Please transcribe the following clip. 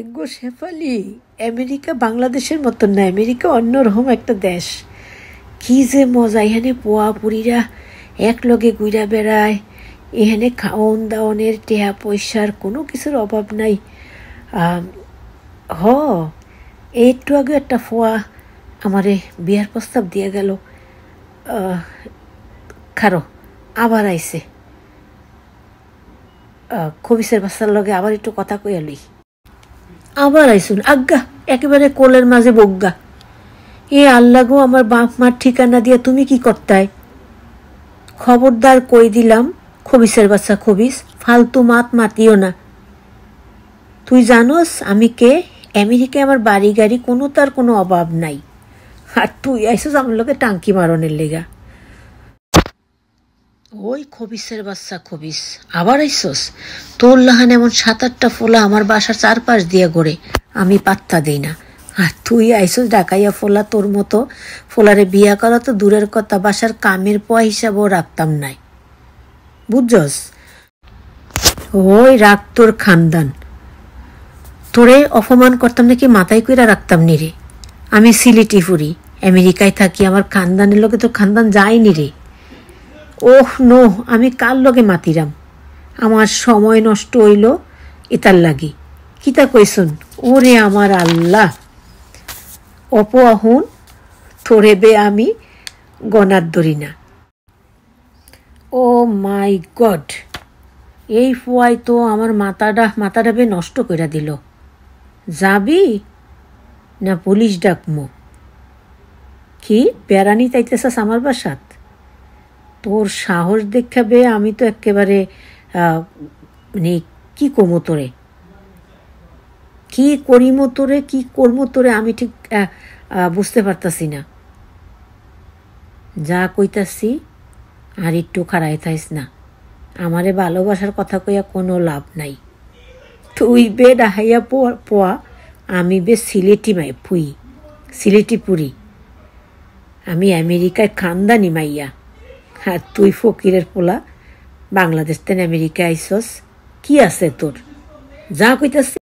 এগো শেফালি আমেরিকা বাংলাদেশের মতন না আমেরিকা অন্যরকম একটা দেশ কি যে মজা এখানে পোয়া পুরীরা একলগে গুইরা বেড়ায় এখানে খাওন দাওনের টেহা পয়সার কোনো কিছুর অভাব নাই হ একটু আগে একটা ফোয়া আমারে বিয়ার প্রস্তাব দিয়ে গেল খারো আবার আইসে কবিসের বাসার লগে আবার একটু কথা কইয়া লই আবার আইসুন আজ্ঞা একেবারে কোলের মাঝে বজ্ঞা এ আল্লাহ গো আমার বাপ মার ঠিকানা দিয়া তুমি কি করতায় খবরদার কই দিলাম খবিসের বাচ্চা খবিস ফালতু মাত মাতিও না তুই জানোস আমি কে আমেরিকায় আমার বাড়ি গাড়ি কোনো তার কোনো অভাব নাই আর তুই আইসুস আমার লোকে টাঙ্কি মারণের লেগা ওই খবিসের বাচ্চা খবিস আবার আইসোস তোর লাহান এমন সাত আটটা ফোলা আমার বাসার চারপাশ দিয়ে গড়ে আমি পাত্তা দিই না আর তুই আইসস ডাকাইয়া ফোলা তোর মতো ফোলারে বিয়া করা তো দূরের কথা বাসার কামের পয়া হিসাবেও রাখতাম নাই বুঝছস ওই রাগ তোর খানদান তোরে অপমান করতাম নাকি মাথায় কইরা রাখতাম নিরে আমি সিলেটি ফুরি আমেরিকায় থাকি আমার খানদানের লোকে তো খানদান যায়নি রে ওহ নো আমি কার লগে মাতিরাম আমার সময় নষ্ট হইল এতার লাগি কিতা কইসুন ওরে আমার আল্লাহ অপয়াহুন বে আমি গনার দরি না ও মাই গড এই ফুয়াই তো আমার মাতাডা মাতাডা বে নষ্ট করে দিল যাবি না পুলিশ ডাকমো কি প্যারানি তাইতেছাস আমার বাসাত তোর সাহস দেখাবে আমি তো একেবারে মানে কী কমো তোরে কী করিমো তোরে কী করবো তোরে আমি ঠিক বুঝতে পারতাছি না যা কইতাছি আর একটু খাড়াই থাইস না আমারে ভালোবাসার কথা কইয়া কোনো লাভ নাই তুই বে ডাহাইয়া পোয়া আমি বে সিলেটি মাই পুই সিলেটি পুরি আমি আমেরিকায় খান্দানি মাইয়া আর হ্যাঁ, তুই ফকিরের পোলা বাংলাদেশ তেন আমেরিকা আইসস কি আছে তোর যা কইতাছে